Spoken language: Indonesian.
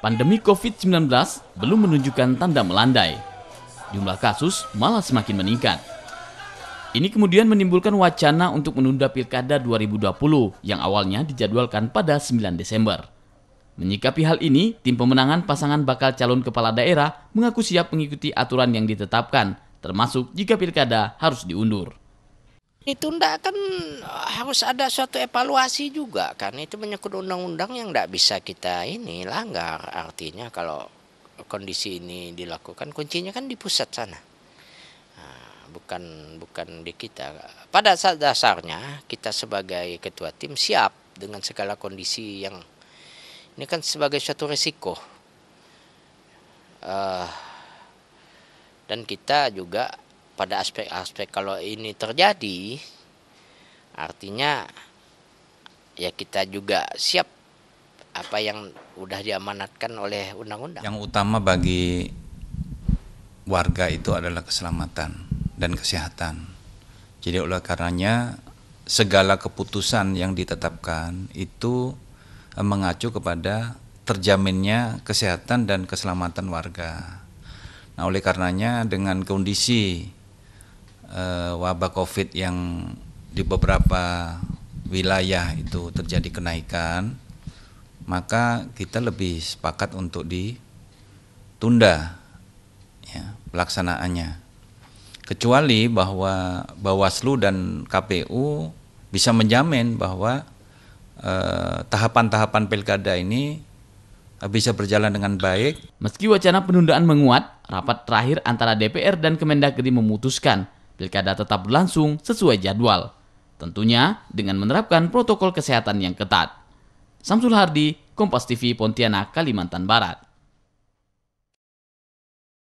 pandemi COVID-19 belum menunjukkan tanda melandai. Jumlah kasus malah semakin meningkat. Ini kemudian menimbulkan wacana untuk menunda Pilkada 2020 yang awalnya dijadwalkan pada 9 Desember. Menyikapi hal ini, tim pemenangan pasangan bakal calon kepala daerah mengaku siap mengikuti aturan yang ditetapkan, termasuk jika pilkada harus diundur ditunda kan eh, harus ada suatu evaluasi juga kan itu menyangkut undang-undang yang tidak bisa kita ini langgar artinya kalau kondisi ini dilakukan kuncinya kan di pusat sana ah, bukan bukan di kita pada saat dasarnya kita sebagai ketua tim siap dengan segala kondisi yang ini kan sebagai suatu risiko uh, dan kita juga pada aspek-aspek kalau ini terjadi artinya ya kita juga siap apa yang sudah diamanatkan oleh undang-undang. Yang utama bagi warga itu adalah keselamatan dan kesehatan. Jadi oleh karenanya segala keputusan yang ditetapkan itu eh, mengacu kepada terjaminnya kesehatan dan keselamatan warga. Nah, oleh karenanya dengan kondisi uh, wabah Covid yang di beberapa wilayah itu terjadi kenaikan, maka kita lebih sepakat untuk ditunda ya, pelaksanaannya. Kecuali bahwa Bawaslu dan KPU bisa menjamin bahwa eh, tahapan-tahapan eh, pilkada ini eh, bisa berjalan dengan baik. Meski wacana penundaan menguat, rapat terakhir antara DPR dan Kemendagri memutuskan pilkada tetap berlangsung sesuai jadwal. Tentunya dengan menerapkan protokol kesehatan yang ketat. Samsul Hardi, Kompas TV Pontianak, Kalimantan Barat.